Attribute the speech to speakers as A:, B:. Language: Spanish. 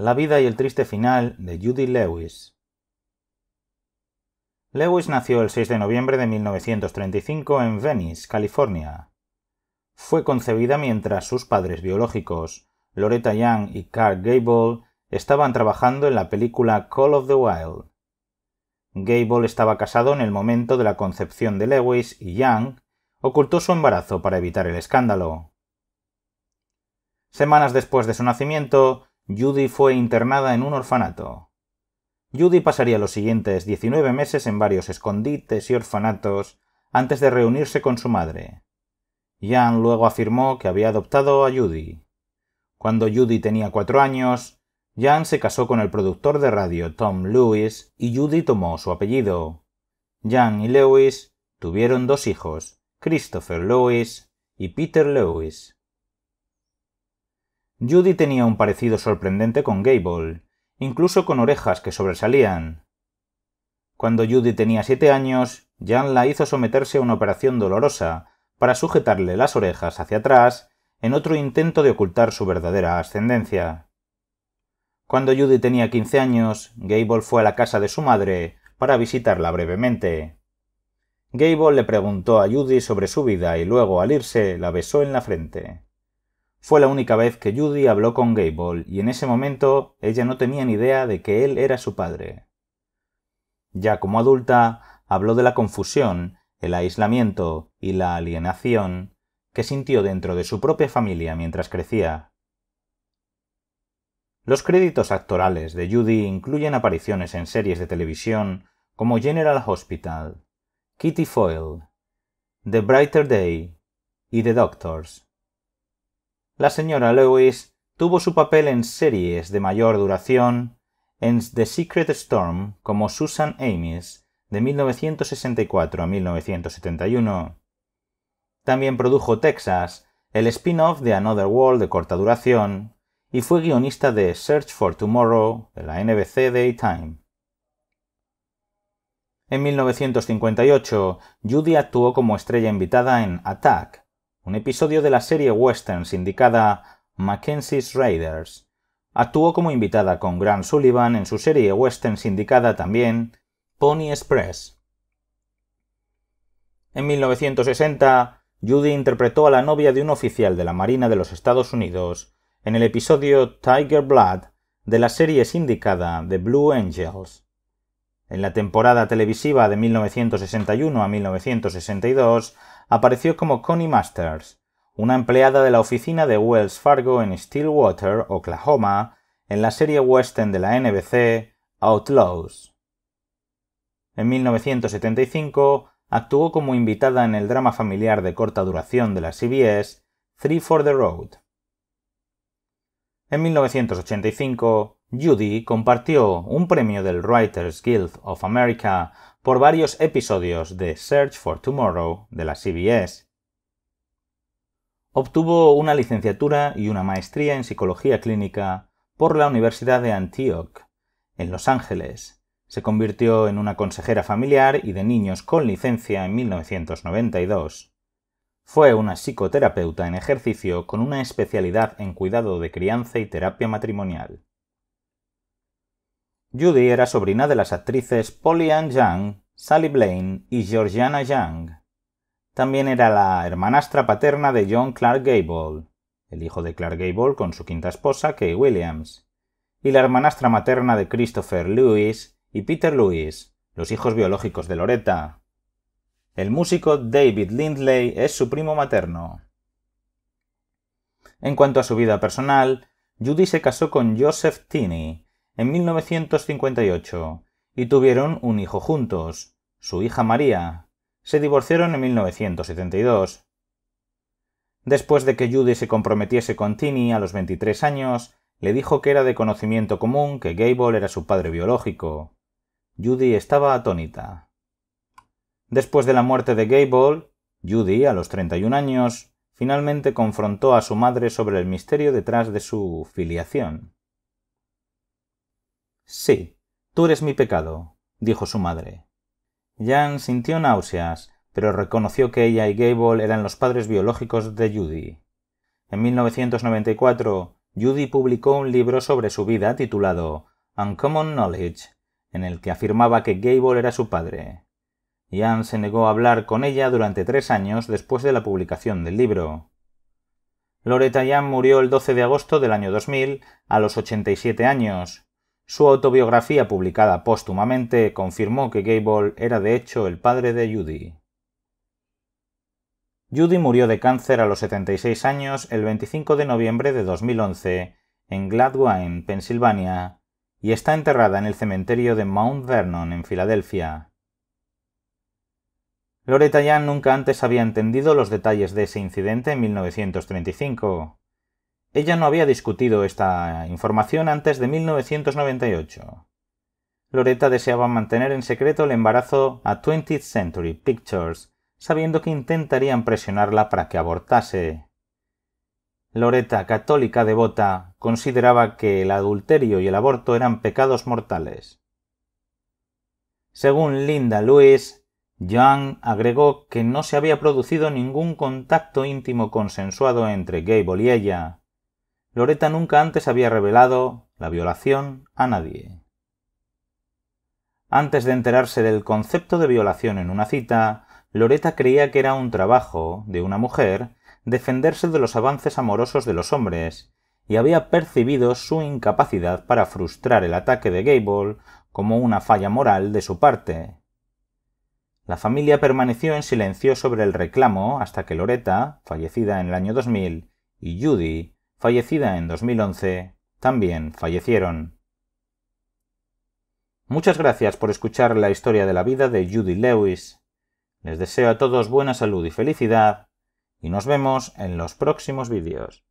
A: La vida y el triste final de Judy Lewis. Lewis nació el 6 de noviembre de 1935 en Venice, California. Fue concebida mientras sus padres biológicos, Loretta Young y Carl Gable, estaban trabajando en la película Call of the Wild. Gable estaba casado en el momento de la concepción de Lewis y Young ocultó su embarazo para evitar el escándalo. Semanas después de su nacimiento, Judy fue internada en un orfanato. Judy pasaría los siguientes 19 meses en varios escondites y orfanatos antes de reunirse con su madre. Jan luego afirmó que había adoptado a Judy. Cuando Judy tenía cuatro años, Jan se casó con el productor de radio Tom Lewis y Judy tomó su apellido. Jan y Lewis tuvieron dos hijos, Christopher Lewis y Peter Lewis. Judy tenía un parecido sorprendente con Gable, incluso con orejas que sobresalían. Cuando Judy tenía siete años, Jan la hizo someterse a una operación dolorosa para sujetarle las orejas hacia atrás en otro intento de ocultar su verdadera ascendencia. Cuando Judy tenía quince años, Gable fue a la casa de su madre para visitarla brevemente. Gable le preguntó a Judy sobre su vida y luego al irse la besó en la frente. Fue la única vez que Judy habló con Gable, y en ese momento ella no tenía ni idea de que él era su padre. Ya como adulta, habló de la confusión, el aislamiento y la alienación que sintió dentro de su propia familia mientras crecía. Los créditos actorales de Judy incluyen apariciones en series de televisión como General Hospital, Kitty Foyle, The Brighter Day y The Doctors la señora Lewis tuvo su papel en series de mayor duración, en The Secret Storm como Susan Amis de 1964 a 1971. También produjo Texas, el spin-off de Another World de corta duración, y fue guionista de Search for Tomorrow de la NBC Daytime. En 1958, Judy actuó como estrella invitada en Attack, un episodio de la serie western sindicada Mackenzie's Raiders. Actuó como invitada con Grant Sullivan en su serie western sindicada también Pony Express. En 1960, Judy interpretó a la novia de un oficial de la Marina de los Estados Unidos en el episodio Tiger Blood de la serie sindicada The Blue Angels. En la temporada televisiva de 1961 a 1962 apareció como Connie Masters, una empleada de la oficina de Wells Fargo en Stillwater, Oklahoma, en la serie western de la NBC Outlaws. En 1975 actuó como invitada en el drama familiar de corta duración de la CBS Three for the Road. En 1985, Judy compartió un premio del Writers Guild of America por varios episodios de Search for Tomorrow de la CBS. Obtuvo una licenciatura y una maestría en psicología clínica por la Universidad de Antioch, en Los Ángeles. Se convirtió en una consejera familiar y de niños con licencia en 1992. Fue una psicoterapeuta en ejercicio con una especialidad en cuidado de crianza y terapia matrimonial. Judy era sobrina de las actrices Polly Ann Young, Sally Blaine y Georgiana Young. También era la hermanastra paterna de John Clark Gable, el hijo de Clark Gable con su quinta esposa, Kay Williams, y la hermanastra materna de Christopher Lewis y Peter Lewis, los hijos biológicos de Loretta. El músico David Lindley es su primo materno. En cuanto a su vida personal, Judy se casó con Joseph Tinney, en 1958 y tuvieron un hijo juntos, su hija María. Se divorciaron en 1972. Después de que Judy se comprometiese con Tini a los 23 años, le dijo que era de conocimiento común que Gable era su padre biológico. Judy estaba atónita. Después de la muerte de Gable, Judy, a los 31 años, finalmente confrontó a su madre sobre el misterio detrás de su filiación. Sí, tú eres mi pecado, dijo su madre. Jan sintió náuseas, pero reconoció que ella y Gable eran los padres biológicos de Judy. En 1994, Judy publicó un libro sobre su vida titulado Uncommon Knowledge, en el que afirmaba que Gable era su padre. Jan se negó a hablar con ella durante tres años después de la publicación del libro. Loretta Jan murió el 12 de agosto del año 2000 a los 87 años, su autobiografía publicada póstumamente confirmó que Gable era de hecho el padre de Judy. Judy murió de cáncer a los 76 años el 25 de noviembre de 2011 en Gladwine, Pensilvania, y está enterrada en el cementerio de Mount Vernon en Filadelfia. Loretta Young nunca antes había entendido los detalles de ese incidente en 1935. Ella no había discutido esta información antes de 1998. Loretta deseaba mantener en secreto el embarazo a 20th Century Pictures, sabiendo que intentarían presionarla para que abortase. Loretta, católica devota, consideraba que el adulterio y el aborto eran pecados mortales. Según Linda Lewis, Young agregó que no se había producido ningún contacto íntimo consensuado entre Gable y ella. Loreta nunca antes había revelado la violación a nadie. Antes de enterarse del concepto de violación en una cita, Loreta creía que era un trabajo de una mujer defenderse de los avances amorosos de los hombres, y había percibido su incapacidad para frustrar el ataque de Gable como una falla moral de su parte. La familia permaneció en silencio sobre el reclamo hasta que Loreta, fallecida en el año 2000, y Judy, fallecida en 2011, también fallecieron. Muchas gracias por escuchar la historia de la vida de Judy Lewis. Les deseo a todos buena salud y felicidad, y nos vemos en los próximos vídeos.